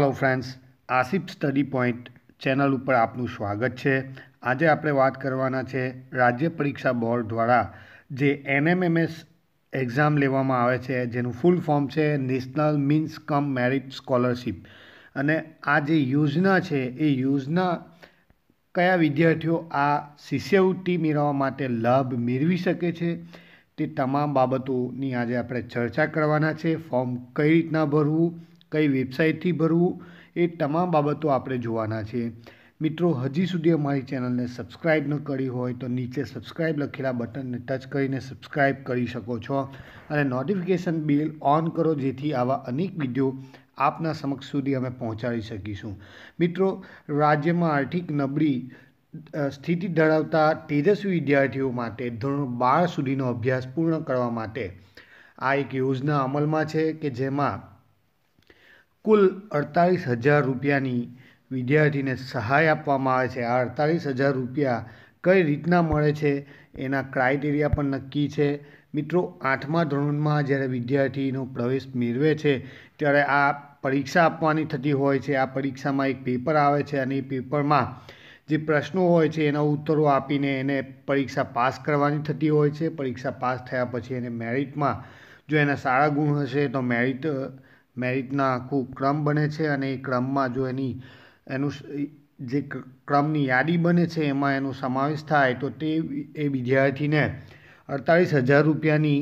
hello friends Asif study point channel ઉપર આપનું સ્વાગત છે આજે આપણે વાત કરવાના છે રાજ્ય પરીક્ષા બોર્ડ દ્વારા જે એનએમએમએસ એક્ઝામ લેવામાં આવે છે જેનું ફૂલ ફોર્મ છે national means cum merit scholarship અને આ જે યોજના છે એ યોજના કયા વિદ્યાર્થીઓ આ શિષ્યવૃત્તિ મેળવવા માટે લાભ મેળવી શકે છે તે તમામ બાબતોની આજે આપણે ચર્ચા કરવાના છે ફોર્મ કઈ રીતના ભરવું કઈ વેબસાઇટથી ભરવું એ તમામ બાબતો આપણે જોવાના છે મિત્રો હજી સુધી અમારી ચેનલને સબસ્ક્રાઇબ ન કરી હોય તો નીચે સબસ્ક્રાઇબ લખેલા બટનને ટચ કરીને સબસ્ક્રાઇબ કરી શકો છો અને નોટિફિકેશન બિલ ઓન કરો જેથી આવા અનેક વિડીયો આપના સમક્ષ સુધી અમે પહોંચાડી શકીશું મિત્રો રાજ્યમાં આર્થિક નબળી સ્થિતિ ધરાવતા તેજસ્વી વિદ્યાર્થીઓ માટે ધોરણ બાર સુધીનો અભ્યાસ પૂર્ણ કરવા માટે આ એક યોજના અમલમાં છે કે જેમાં કુલ અડતાલીસ હજાર રૂપિયાની વિદ્યાર્થીને સહાય આપવામાં આવે છે આ અડતાલીસ હજાર રૂપિયા કઈ રીતના મળે છે એના ક્રાઇટેરિયા પણ નક્કી છે મિત્રો આઠમા ધોરણમાં જ્યારે વિદ્યાર્થીનો પ્રવેશ મેળવે છે ત્યારે આ પરીક્ષા આપવાની થતી હોય છે આ પરીક્ષામાં એક પેપર આવે છે અને એ પેપરમાં જે પ્રશ્નો હોય છે એના ઉત્તરો આપીને એને પરીક્ષા પાસ કરવાની થતી હોય છે પરીક્ષા પાસ થયા પછી એને મેરિટમાં જો એના સારા ગુણ હશે તો મેરિટ મેરિટના આખું ક્રમ બને છે અને એ ક્રમમાં જો એની એનું જે ક્રમની યાદી બને છે એમાં એનો સમાવેશ થાય તો તે એ વિદ્યાર્થીને અડતાળીસ હજાર રૂપિયાની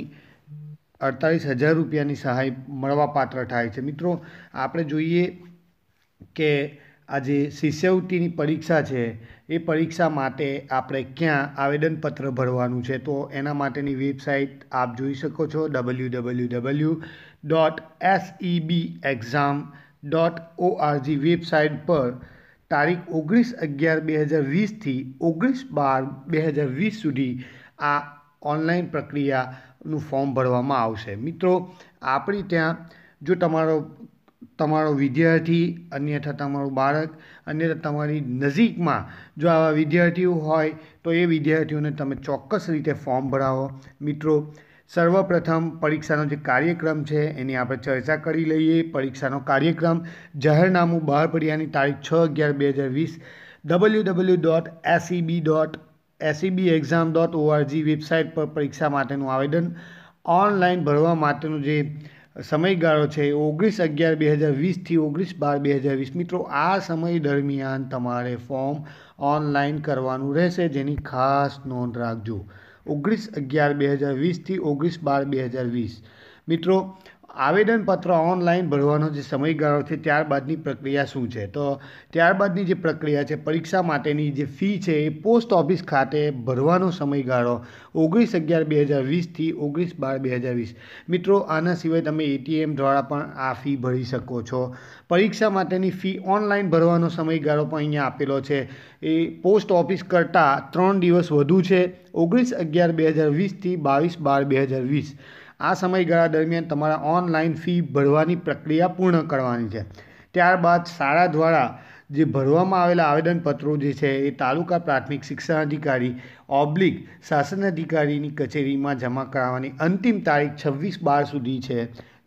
અડતાલીસ હજાર રૂપિયાની સહાય મળવાપાત્ર થાય છે મિત્રો આપણે જોઈએ કે આ જે શિષ્યવૃત્તિની પરીક્ષા છે એ પરીક્ષા માટે આપણે ક્યાં આવેદનપત્ર ભરવાનું છે તો એના માટેની વેબસાઇટ આપ જોઈ શકો છો W W W dot SEB exam dot ORG website પર તારીખ ઓગણીસ અગિયાર બે હજાર વીસથી ઓગણીસ બાર બે હજાર વીસ સુધી આ ઓનલાઈન પ્રક્રિયાનું ફોર્મ ભરવામાં આવશે મિત્રો આપણી ત્યાં જો તમારો તમારો વિદ્યાર્થી અન્યથા તમારું બાળક અન્યથા તમારી નજીકમાં જો આવા વિદ્યાર્થીઓ હોય તો એ વિદ્યાર્થીઓને તમે ચોક્કસ રીતે ફોર્મ ભરાવો મિત્રો સર્વપ્રથમ પરીક્ષાનો જે કાર્યક્રમ છે એની આપણે ચર્ચા કરી લઈએ પરીક્ષાનો કાર્યક્રમ જાહેરનામું બહાર પડ્યાની તારીખ છ અગિયાર બે હજાર વીસ W W dot SCB dot SCB exam dot ORG website પર પરીક્ષા માટેનું આવેદન ઓનલાઈન ભરવા માટેનું જે સમયગાળો છે એ ઓગણીસ અગિયાર બે હજાર વીસથી ઓગણીસ બાર બે હજાર વીસ મિત્રો આ સમય દરમિયાન તમારે ફોર્મ ઓનલાઈન કરવાનું રહેશે જેની ખાસ નોંધ રાખજો ઓગણીસ અગિયાર બે હજાર વીસથી ઓગણીસ બાર બે હજાર વીસ મિત્રો આવેદનપત્ર ઓનલાઈન ભરવાનો જે સમયગાળો છે ત્યારબાદની પ્રક્રિયા શું છે તો ત્યારબાદની જે પ્રક્રિયા છે પરીક્ષા માટેની જે ફી છે એ પોસ્ટ ઓફિસ ખાતે ભરવાનો સમયગાળો ઓગણીસ અગિયાર બે હજાર વીસથી ઓગણીસ બાર બે હજાર વીસ મિત્રો આના સિવાય તમે એટીએમ દ્વારા પણ આ ફી ભરી શકો છો પરીક્ષા માટેની ફી ઓનલાઈન ભરવાનો સમયગાળો પણ અહીંયા આપેલો છે એ પોસ્ટ ઓફિસ કરતાં ત્રણ દિવસ વધુ છે ઓગણીસ અગિયાર બે હજાર વીસથી બાવીસ બાર બે હજાર વીસ આ સમયગાળા દરમિયાન તમારા ઓનલાઈન ફી ભરવાની પ્રક્રિયા પૂર્ણ કરવાની છે ત્યારબાદ શાળા દ્વારા જે ભરવામાં આવેલા આવેદનપત્રો જે છે એ તાલુકા પ્રાથમિક શિક્ષણ અધિકારી ઓબ્લિક શાસન અધિકારીની કચેરીમાં જમા કરાવવાની અંતિમ તારીખ છવ્વીસ બાર સુધી છે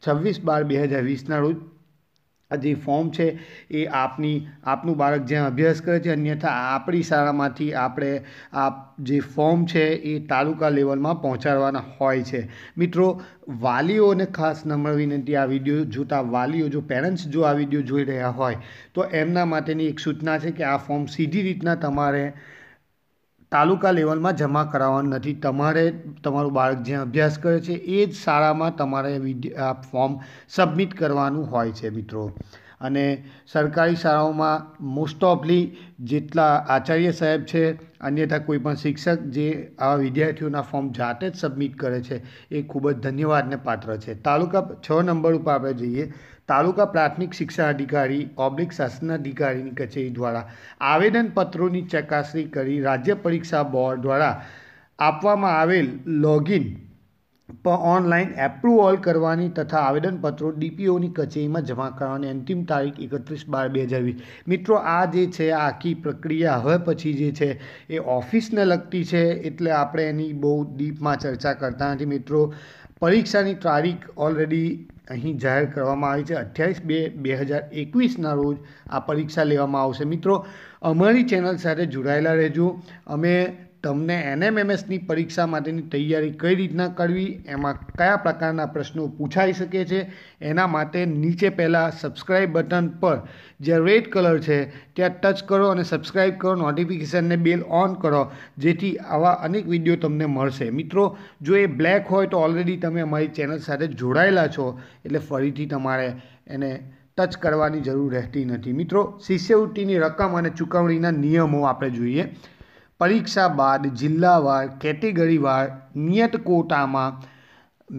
છવ્વીસ બાર બે હજાર વીસના રોજ આ જે ફોર્મ છે એ આપની આપનું બાળક જ્યાં અભ્યાસ કરે છે અન્યથા આપણી શાળામાંથી આપણે આપ જે ફોર્મ છે એ તાલુકા લેવલમાં પહોંચાડવાના હોય છે મિત્રો વાલીઓને ખાસ નમ્ર વિનંતી આ વિડીયો જોતા વાલીઓ જો પેરેન્ટ્સ જો આ વિડીયો જોઈ રહ્યા હોય તો એમના માટેની એક સૂચના છે કે આ ફોર્મ સીધી રીતના તમારે તાલુકા લેવલમાં જમા કરાવવાનું નથી તમારે તમારું બાળક જ્યાં અભ્યાસ કરે છે એ જ શાળામાં તમારે આ ફોર્મ સબમિટ કરવાનું હોય છે મિત્રો અને સરકારી શાળાઓમાં મોસ્ટ ઓફલી જેટલા આચાર્ય સાહેબ છે અન્યથા કોઈપણ શિક્ષક જે આવા વિદ્યાર્થીઓના ફોર્મ જાતે જ સબમિટ કરે છે એ ખૂબ જ ધન્યવાદને પાત્ર છે તાલુકા છ નંબર ઉપર આપણે જઈએ તાલુકા પ્રાથમિક શિક્ષા અધિકારી ઓબ્લિક અધિકારીની કચેરી દ્વારા આવેદનપત્રોની ચકાસણી કરી રાજ્ય પરીક્ષા બોર્ડ દ્વારા આપવામાં આવેલ લોગિન પર ઓનલાઈન એપ્રુવલ કરવાની તથા આવેદનપત્રો ડીપીઓની કચેરીમાં જમા કરવાની અંતિમ તારીખ એકત્રીસ બાર બે હજાર વીસ મિત્રો આ જે છે આખી પ્રક્રિયા હવે પછી જે છે એ ઓફિસને લગતી છે એટલે આપણે એની બહુ ડીપમાં ચર્ચા કરતા નથી મિત્રો પરીક્ષાની તારીખ ઓલરેડી અહીં જાહેર કરવામાં આવી છે અઠ્યાવીસ બે બે હજાર એકવીસના રોજ આ પરીક્ષા લેવામાં આવશે મિત્રો અમારી ચેનલ સાથે જોડાયેલા રહેજો અમે તમને એનએમએમએસની પરીક્ષા માટેની તૈયારી કઈ રીતના કરવી એમાં કયા પ્રકારના પ્રશ્નો પૂછાઈ શકે છે એના માટે નીચે પહેલાં સબસ્ક્રાઇબ બટન પર જે રેડ કલર છે ત્યાં ટચ કરો અને સબસ્ક્રાઇબ કરો નોટિફિકેશનને બિલ ઓન કરો જેથી આવા અનેક વિડીયો તમને મળશે મિત્રો જો એ બ્લેક હોય તો ઓલરેડી તમે અમારી ચેનલ સાથે જોડાયેલા છો એટલે ફરીથી તમારે એને ટચ કરવાની જરૂર રહેતી નથી મિત્રો શિષ્યવૃત્તિની રકમ અને ચૂકવણીના નિયમો આપણે જોઈએ પરીક્ષા બાદ જિલ્લાવાર કેટેગરીવાર નિયત કોટામાં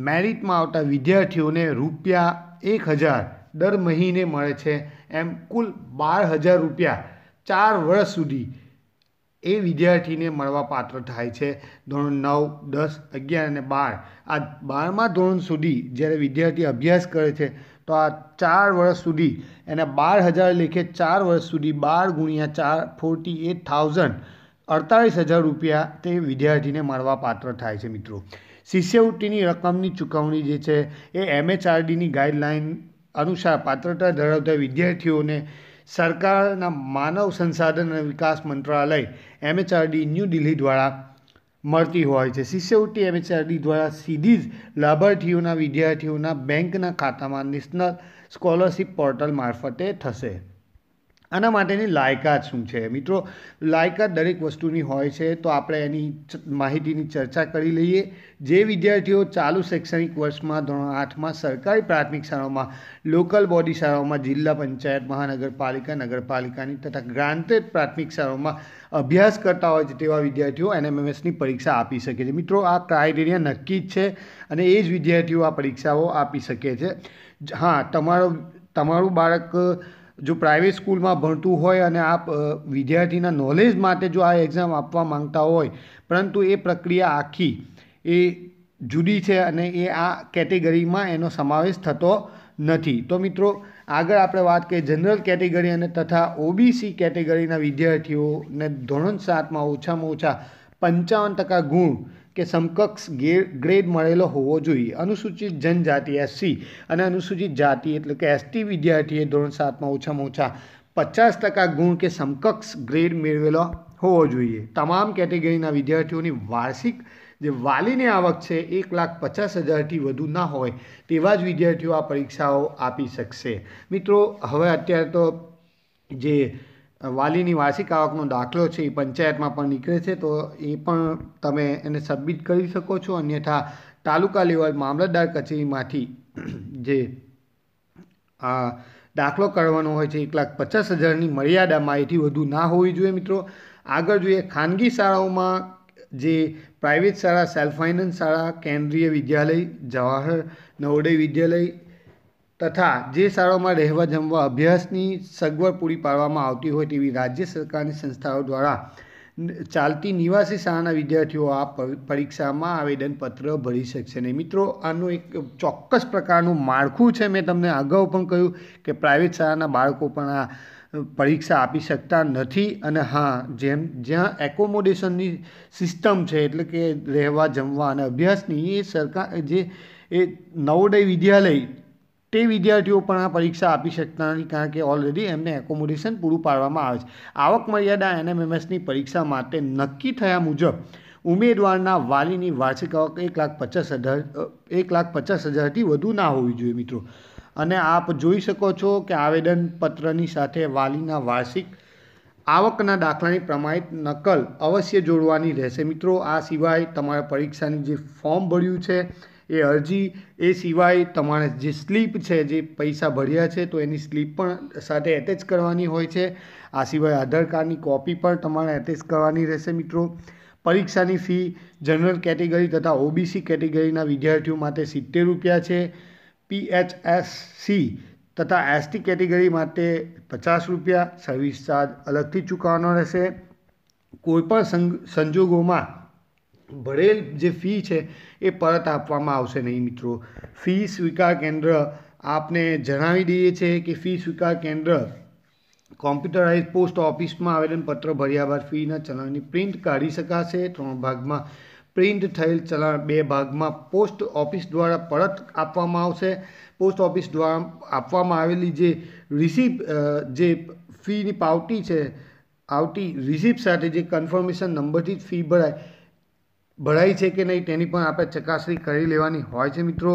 મેરિટમાં આવતા વિદ્યાર્થીઓને રૂપિયા એક હજાર દર મહિને મળે છે એમ કુલ બાર હજાર રૂપિયા ચાર વર્ષ સુધી એ વિદ્યાર્થીને મળવા પાત્ર થાય છે ધોરણ નવ દસ અગિયાર અને બાર આ બારમા ધોરણ સુધી જ્યારે વિદ્યાર્થી અભ્યાસ કરે છે તો આ ચાર વર્ષ સુધી એને બાર હજાર લેખે ચાર વર્ષ સુધી બાર ગુણ્યા ચાર ફોર્ટી એટ થાઉઝન્ડ અડતાળીસ હજાર રૂપિયા તે વિદ્યાર્થીને પાત્ર થાય છે મિત્રો શિષ્યવૃત્તિની રકમની ચુકવણી જે છે એ એમએચઆરડીની ગાઈડલાઇન અનુસાર પાત્રતા ધરાવતા વિદ્યાર્થીઓને સરકારના માનવ સંસાધન અને વિકાસ મંત્રાલય એમએચઆરડી ન્યૂ દિલ્હી દ્વારા મળતી હોય છે શિષ્યવૃત્તિ એમએચઆરડી દ્વારા સીધી જ લાભાર્થીઓના વિદ્યાર્થીઓના બેંકના ખાતામાં નેશનલ સ્કોલરશિપ પોર્ટલ મારફતે થશે આના માટેની લાયકાત શું છે મિત્રો લાયકાત દરેક વસ્તુની હોય છે તો આપણે એની માહિતીની ચર્ચા કરી લઈએ જે વિદ્યાર્થીઓ ચાલુ શૈક્ષણિક વર્ષમાં ધોરણ આઠમાં સરકારી પ્રાથમિક શાળાઓમાં લોકલ બોડી શાળાઓમાં જિલ્લા પંચાયત મહાનગરપાલિકા નગરપાલિકાની તથા ગ્રાન્ટેડ પ્રાથમિક શાળાઓમાં અભ્યાસ કરતા હોય છે તેવા વિદ્યાર્થીઓ એનએમએમએસની પરીક્ષા આપી શકે છે મિત્રો આ ક્રાઇટેરિયા નક્કી જ છે અને એ જ વિદ્યાર્થીઓ આ પરીક્ષાઓ આપી શકે છે હા તમારો તમારું બાળક જો પ્રાઇવેટ સ્કૂલમાં ભણતું હોય અને આપ વિદ્યાર્થીના નોલેજ માટે જો આ એક્ઝામ આપવા માંગતા હોય પરંતુ એ પ્રક્રિયા આખી એ જુદી છે અને એ આ કેટેગરીમાં એનો સમાવેશ થતો નથી તો મિત્રો આગળ આપણે વાત કરીએ જનરલ કેટેગરી અને તથા ઓબીસી કેટેગરીના વિદ્યાર્થીઓને ધોરણ સાતમાં ઓછામાં ઓછા પંચાવન ટકા ગુણ કે સમકક્ષ ગ્રેડ મળેલો હોવો જોઈએ અનુસૂચિત જનજાતિ એસસી અને અનુસૂચિત જાતિ એટલે કે એસટી વિદ્યાર્થીએ ધોરણ સાતમાં ઓછામાં ઓછા પચાસ ટકા ગુણ કે સમકક્ષ ગ્રેડ મેળવેલો હોવો જોઈએ તમામ કેટેગરીના વિદ્યાર્થીઓની વાર્ષિક જે વાલીની આવક છે એક લાખ પચાસ હજારથી વધુ ના હોય તેવા જ વિદ્યાર્થીઓ આ પરીક્ષાઓ આપી શકશે મિત્રો હવે અત્યારે તો જે વાલીની વાર્ષિક આવકનો દાખલો છે એ પંચાયતમાં પણ નીકળે છે તો એ પણ તમે એને સબમિટ કરી શકો છો અન્યથા તાલુકા લેવલ મામલતદાર કચેરીમાંથી જે આ દાખલો કરવાનો હોય છે એક લાખ પચાસ હજારની મર્યાદામાં એથી વધુ ના હોવી જોઈએ મિત્રો આગળ જોઈએ ખાનગી શાળાઓમાં જે પ્રાઇવેટ શાળા સેલ્ફ ફાઇનાન્સ શાળા કેન્દ્રીય વિદ્યાલય જવાહર નવોદય વિદ્યાલય તથા જે શાળાઓમાં રહેવા જમવા અભ્યાસની સગવડ પૂરી પાડવામાં આવતી હોય તેવી રાજ્ય સરકારની સંસ્થાઓ દ્વારા ચાલતી નિવાસી શાળાના વિદ્યાર્થીઓ આ પરીક્ષામાં આવેદનપત્ર ભરી શકશે નહીં મિત્રો આનું એક ચોક્કસ પ્રકારનું માળખું છે મેં તમને અગાઉ પણ કહ્યું કે પ્રાઇવેટ શાળાના બાળકો પણ આ પરીક્ષા આપી શકતા નથી અને હા જેમ જ્યાં એકોમોડેશનની સિસ્ટમ છે એટલે કે રહેવા જમવા અને અભ્યાસની એ સરકાર જે એ નવોદય વિદ્યાલય તે વિદ્યાર્થીઓ પણ આ પરીક્ષા આપી શકતા નથી કારણ કે ઓલરેડી એમને એકોમોડેશન પૂરું પાડવામાં આવે છે આવક મર્યાદા એનએમએમએસની પરીક્ષા માટે નક્કી થયા મુજબ ઉમેદવારના વાલીની વાર્ષિક આવક એક લાખ પચાસ હજાર એક લાખ પચાસ હજારથી વધુ ના હોવી જોઈએ મિત્રો અને આપ જોઈ શકો છો કે આવેદનપત્રની સાથે વાલીના વાર્ષિક આવકના દાખલાની પ્રમાણિત નકલ અવશ્ય જોડવાની રહેશે મિત્રો આ સિવાય તમારા પરીક્ષાની જે ફોર્મ ભર્યું છે એ અરજી એ સિવાય તમારે જે સ્લીપ છે જે પૈસા ભર્યા છે તો એની સ્લીપ પણ સાથે એટેચ કરવાની હોય છે આ સિવાય આધાર કાર્ડની કોપી પણ તમારે એટેચ કરવાની રહેશે મિત્રો પરીક્ષાની ફી જનરલ કેટેગરી તથા ઓબીસી કેટેગરીના વિદ્યાર્થીઓ માટે સિત્તેર રૂપિયા છે પીએચએસસી તથા એસટી કેટેગરી માટે પચાસ રૂપિયા સર્વિસ ચાર્જ અલગથી ચૂકવવાનો રહેશે કોઈપણ સંજોગોમાં ભરેલ જે ફી છે એ પરત આપવામાં આવશે નહીં મિત્રો ફી સ્વીકાર કેન્દ્ર આપને જણાવી દઈએ છે કે ફી સ્વીકાર કેન્દ્ર કોમ્પ્યુટરાઇઝ પોસ્ટ ઓફિસમાં આવેદનપત્ર ભર્યા બાદ ફીના ચલણની પ્રિન્ટ કાઢી શકાશે ત્રણ ભાગમાં પ્રિન્ટ થયેલ ચલણ બે ભાગમાં પોસ્ટ ઓફિસ દ્વારા પરત આપવામાં આવશે પોસ્ટ ઓફિસ દ્વારા આપવામાં આવેલી જે રિસીપ જે ફીની પાવટી છે આવતી રિસીપ સાથે જે કન્ફર્મેશન નંબરથી ફી ભરાય ભરાઈ છે કે નહીં તેની પણ આપણે ચકાસણી કરી લેવાની હોય છે મિત્રો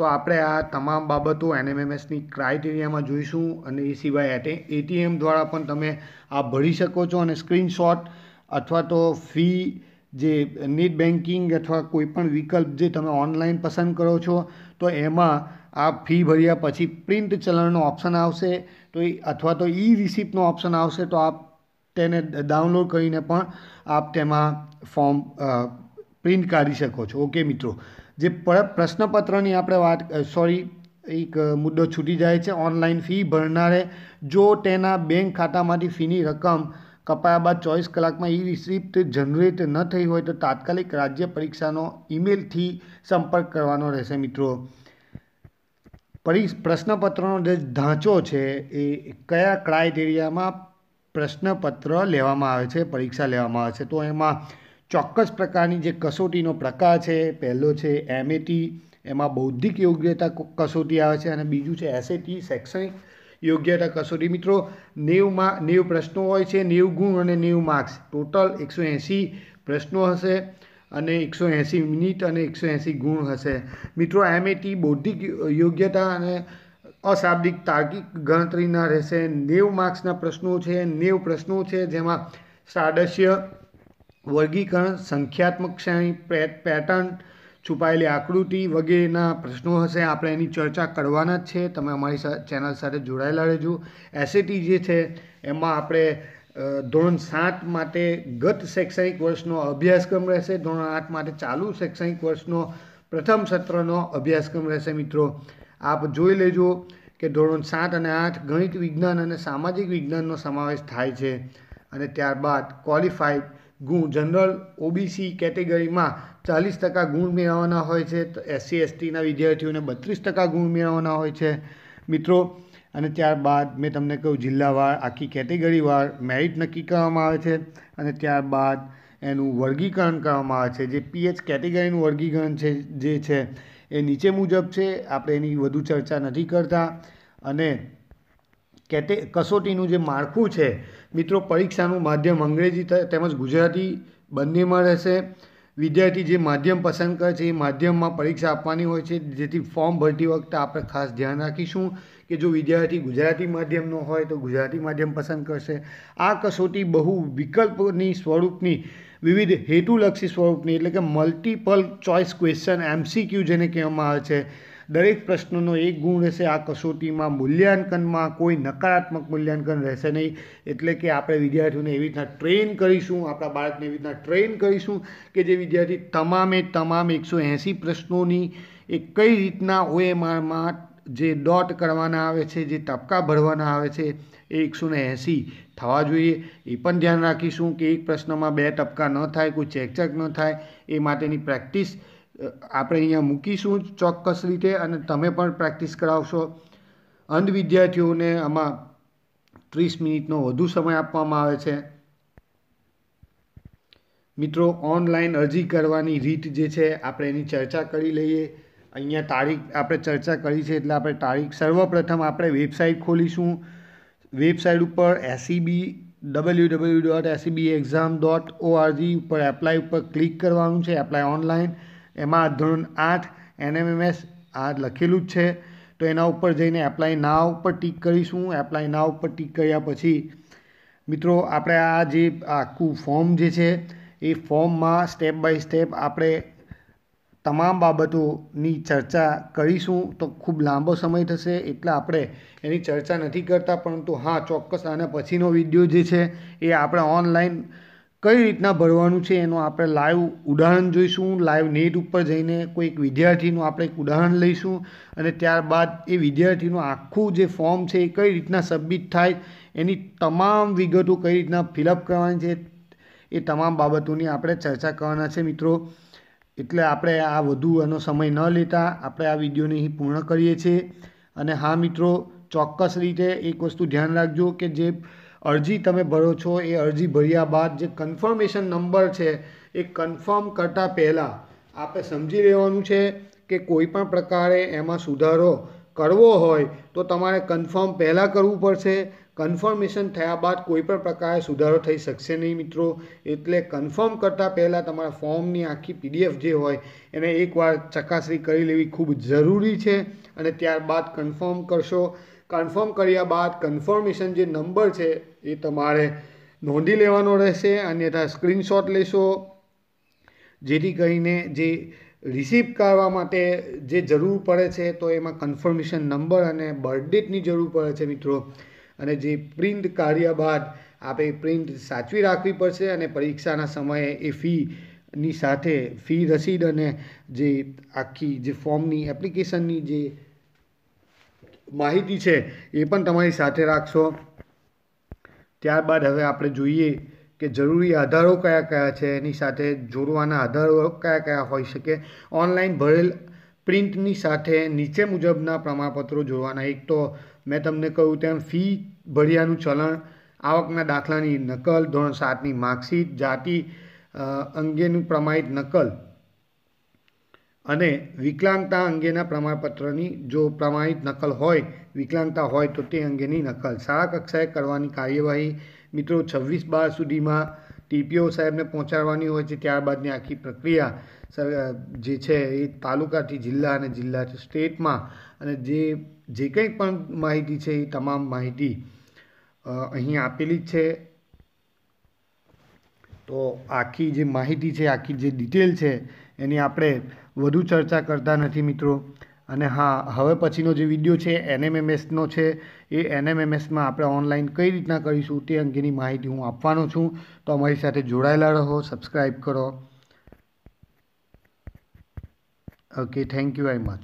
તો આપણે આ તમામ બાબતો એનએમએમએસની ક્રાઇટેરિયામાં જોઈશું અને એ સિવાય એટીએમ દ્વારા પણ તમે આ ભરી શકો છો અને સ્ક્રીનશોટ અથવા તો ફી જે નેટ બેન્કિંગ અથવા કોઈપણ વિકલ્પ જે તમે ઓનલાઈન પસંદ કરો છો તો એમાં આ ફી ભર્યા પછી પ્રિન્ટ ચલણનો ઓપ્શન આવશે તો એ અથવા તો ઈ રિસિપ્ટનો ઓપ્શન આવશે તો આ તેને ડાઉનલોડ કરીને પણ આપ તેમાં ફોર્મ પ્રિન્ટ કાઢી શકો છો ઓકે મિત્રો જે પ્રશ્નપત્રની આપણે વાત સોરી એક મુદ્દો છૂટી જાય છે ઓનલાઈન ફી ભરનારે જો તેના બેંક ખાતામાંથી ફીની રકમ કપાયા બાદ ચોવીસ કલાકમાં ઈ રિસિપ્ટ જનરેટ ન થઈ હોય તો તાત્કાલિક રાજ્ય પરીક્ષાનો ઈમેલથી સંપર્ક કરવાનો રહેશે મિત્રો પરી પ્રશ્નપત્રનો જે ઢાંચો છે એ કયા ક્રાઇટેરિયામાં પ્રશ્નપત્ર લેવામાં આવે છે પરીક્ષા લેવામાં આવે છે તો એમાં ચોક્કસ પ્રકારની જે કસોટીનો પ્રકાર છે પહેલો છે એમએટી એમાં બૌદ્ધિક યોગ્યતા કસોટી આવે છે અને બીજું છે એસએટી શૈક્ષણિક યોગ્યતા કસોટી મિત્રો નેવમાં નેવ પ્રશ્નો હોય છે નેવ ગુણ અને નેવ માર્ક્સ ટોટલ એકસો એંસી પ્રશ્નો હશે અને એકસો એંસી મિનિટ અને એકસો એંસી ગુણ હશે મિત્રો એમએટી બૌદ્ધિક યોગ્યતા અને અશાબ્દિક તાર્કિક ગણતરીના રહેશે નેવ માર્ક્સના પ્રશ્નો છે નેવ પ્રશ્નો છે જેમાં સાદશ્ય વર્ગીકરણ સંખ્યાત્મક શ્રેણી પેટર્ન છુપાયેલી આકૃતિ વગેરેના પ્રશ્નો હશે આપણે એની ચર્ચા કરવાના જ છે તમે અમારી ચેનલ સાથે જોડાયેલા રહેજો એસએટી જે છે એમાં આપણે ધોરણ સાત માટે ગત શૈક્ષણિક વર્ષનો અભ્યાસક્રમ રહેશે ધોરણ આઠ માટે ચાલુ શૈક્ષણિક વર્ષનો પ્રથમ સત્રનો અભ્યાસક્રમ રહેશે મિત્રો આપ જોઈ લેજો કે ધોરણ સાત અને આઠ ગણિત વિજ્ઞાન અને સામાજિક વિજ્ઞાનનો સમાવેશ થાય છે અને ત્યારબાદ ક્વોલિફાઈડ ગુણ જનરલ ઓબીસી કેટેગરીમાં ચાલીસ ટકા ગુણ મેળવવાના હોય છે તો એસસી એસટીના વિદ્યાર્થીઓને બત્રીસ ટકા ગુણ મેળવવાના હોય છે મિત્રો અને ત્યારબાદ મેં તમને કહ્યું જિલ્લાવાર આખી કેટેગરીવાર મેરિટ નક્કી કરવામાં આવે છે અને ત્યારબાદ એનું વર્ગીકરણ કરવામાં આવે છે જે પીએચ કેટેગરીનું વર્ગીકરણ છે જે છે એ નીચે મુજબ છે આપણે એની વધુ ચર્ચા નથી કરતા અને કેટે કસોટીનું જે માળખું છે મિત્રો પરીક્ષાનું માધ્યમ અંગ્રેજી તેમજ ગુજરાતી બંનેમાં રહેશે વિદ્યાર્થી જે માધ્યમ પસંદ કરે છે એ માધ્યમમાં પરીક્ષા આપવાની હોય છે જેથી ફોર્મ ભરતી વખતે આપણે ખાસ ધ્યાન રાખીશું કે જો વિદ્યાર્થી ગુજરાતી માધ્યમનો હોય તો ગુજરાતી માધ્યમ પસંદ કરશે આ કસોટી બહુ વિકલ્પની સ્વરૂપની વિવિધ હેતુલક્ષી સ્વરૂપની એટલે કે મલ્ટિપલ ચોઇસ ક્વેશ્ચન એમસીક્યુ જેને કહેવામાં આવે છે દરેક પ્રશ્નનો એક ગુણ રહેશે આ કસોટીમાં મૂલ્યાંકનમાં કોઈ નકારાત્મક મૂલ્યાંકન રહેશે નહીં એટલે કે આપણે વિદ્યાર્થીઓને એવી રીતના ટ્રેન કરીશું આપણા બાળકને એવી રીતના ટ્રેન કરીશું કે જે વિદ્યાર્થી તમામે તમામ એકસો એંસી પ્રશ્નોની એ કઈ રીતના ઓએમઆરમાં જે ડોટ કરવાના આવે છે જે ટપકા ભરવાના આવે છે એ એકસો ને એંસી થવા જોઈએ એ પણ ધ્યાન રાખીશું કે એક પ્રશ્નમાં બે ટપકા ન થાય કોઈ ચેકચેક ન થાય એ માટેની પ્રેક્ટિસ આપણે અહીંયા મૂકીશું ચોક્કસ રીતે અને તમે પણ પ્રેક્ટિસ કરાવશો અંધ વિદ્યાર્થીઓને આમાં ત્રીસ મિનિટનો વધુ સમય આપવામાં આવે છે મિત્રો ઓનલાઈન અરજી કરવાની રીત જે છે આપણે એની ચર્ચા કરી લઈએ અહીંયા તારીખ આપણે ચર્ચા કરી છે એટલે આપણે તારીખ સર્વપ્રથમ આપણે વેબસાઇટ ખોલીશું વેબસાઇટ ઉપર SCB W W dot SCB exam dot ORG ઉપર એપ્લાય ઉપર ક્લિક કરવાનું છે એપ્લાય ઓનલાઈન એમાં ધોરણ આઠ એનએમએમએસ આ લખેલું જ છે તો એના ઉપર જઈને એપ્લાય ના ઉપર ટીક કરીશું એપ્લાય ના ઉપર ટીક કર્યા પછી મિત્રો આપણે આ જે આખું ફોર્મ જે છે એ ફોર્મમાં સ્ટેપ બાય સ્ટેપ આપણે તમામ બાબતોની ચર્ચા કરીશું તો ખૂબ લાંબો સમય થશે એટલે આપણે એની ચર્ચા નથી કરતા પરંતુ હા ચોક્કસ આના પછીનો વિડીયો જે છે એ આપણે ઓનલાઈન કઈ રીતના ભરવાનું છે એનું આપણે લાઈવ ઉદાહરણ જોઈશું લાઈવ નેટ ઉપર જઈને કોઈક વિદ્યાર્થીનું આપણે એક ઉદાહરણ લઈશું અને ત્યારબાદ એ વિદ્યાર્થીનું આખું જે ફોર્મ છે એ કઈ રીતના સબમિટ થાય એની તમામ વિગતો કઈ રીતના ફિલઅપ કરવાની છે એ તમામ બાબતોની આપણે ચર્ચા કરવાના છે મિત્રો એટલે આપણે આ વધુ એનો સમય ન લેતા આપણે આ વિડીયોને અહીં પૂર્ણ કરીએ છીએ અને હા મિત્રો ચોક્કસ રીતે એક વસ્તુ ધ્યાન રાખજો કે જે અરજી તમે ભરો છો એ અરજી ભર્યા બાદ જે કન્ફર્મેશન નંબર છે એ કન્ફર્મ કરતાં પહેલાં આપણે સમજી લેવાનું છે કે કોઈ પણ પ્રકારે એમાં સુધારો કરવો હોય તો તમારે કન્ફર્મ પહેલાં કરવું પડશે કન્ફર્મેશન થયા બાદ કોઈપણ પ્રકારે સુધારો થઈ શકશે નહીં મિત્રો એટલે કન્ફર્મ કરતાં પહેલાં તમારા ફોર્મની આખી પીડીએફ જે હોય એને એકવાર ચકાસણી કરી લેવી ખૂબ જરૂરી છે અને ત્યારબાદ કન્ફર્મ કરશો કન્ફર્મ કર્યા બાદ કન્ફર્મેશન જે નંબર છે એ તમારે નોંધી લેવાનો રહેશે અન્યથા સ્ક્રીનશોટ લેશો જેથી કરીને જે રિસીવ કરવા માટે જે જરૂર પડે છે તો એમાં કન્ફર્મેશન નંબર અને બર્થ ડેટની જરૂર પડે છે મિત્રો અને જે પ્રિન્ટ કાઢ્યા બાદ આપણે પ્રિન્ટ સાચવી રાખવી પડશે અને પરીક્ષાના સમયે એ ફીની સાથે ફી રસીદ અને જે આખી જે ફોર્મની એપ્લિકેશનની જે માહિતી છે એ પણ તમારી સાથે રાખશો ત્યારબાદ હવે આપણે જોઈએ કે જરૂરી આધારો કયા કયા છે એની સાથે જોડવાના આધારો કયા કયા હોઈ શકે ઓનલાઈન ભરેલ પ્રિન્ટની સાથે નીચે મુજબના પ્રમાણપત્રો જોડવાના એક તો મેં તમને કહ્યું તેમ ફી ભર્યાનું ચલણ આવકના દાખલાની નકલ ધોરણ સાતની માર્કશીટ જાતિ અંગેનું પ્રમાણિત નકલ અને વિકલાંગતા અંગેના પ્રમાણપત્રની જો પ્રમાણિત નકલ હોય વિકલાંગતા હોય તો તે અંગેની નકલ શાળા કક્ષાએ કરવાની કાર્યવાહી મિત્રો છવ્વીસ બાર સુધીમાં ટીપીઓ સાહેબને પહોંચાડવાની હોય છે ત્યારબાદની આખી પ્રક્રિયા જે છે એ તાલુકાથી જિલ્લા અને જિલ્લાથી સ્ટેટમાં અને જે જે કંઈ પણ માહિતી છે એ તમામ માહિતી અહીં આપેલી જ છે તો આખી જે માહિતી છે આખી જે ડિટેલ છે એની આપણે વધુ ચર્ચા કરતા નથી મિત્રો અને હા હવે પછીનો જે વિડીયો છે એનએમએમએસનો છે એ એનએમએમએસમાં આપણે ઓનલાઈન કઈ રીતના કરીશું તે અંગેની માહિતી હું આપવાનો છું તો અમારી સાથે જોડાયેલા રહો સબસ્ક્રાઈબ કરો okay thank you very much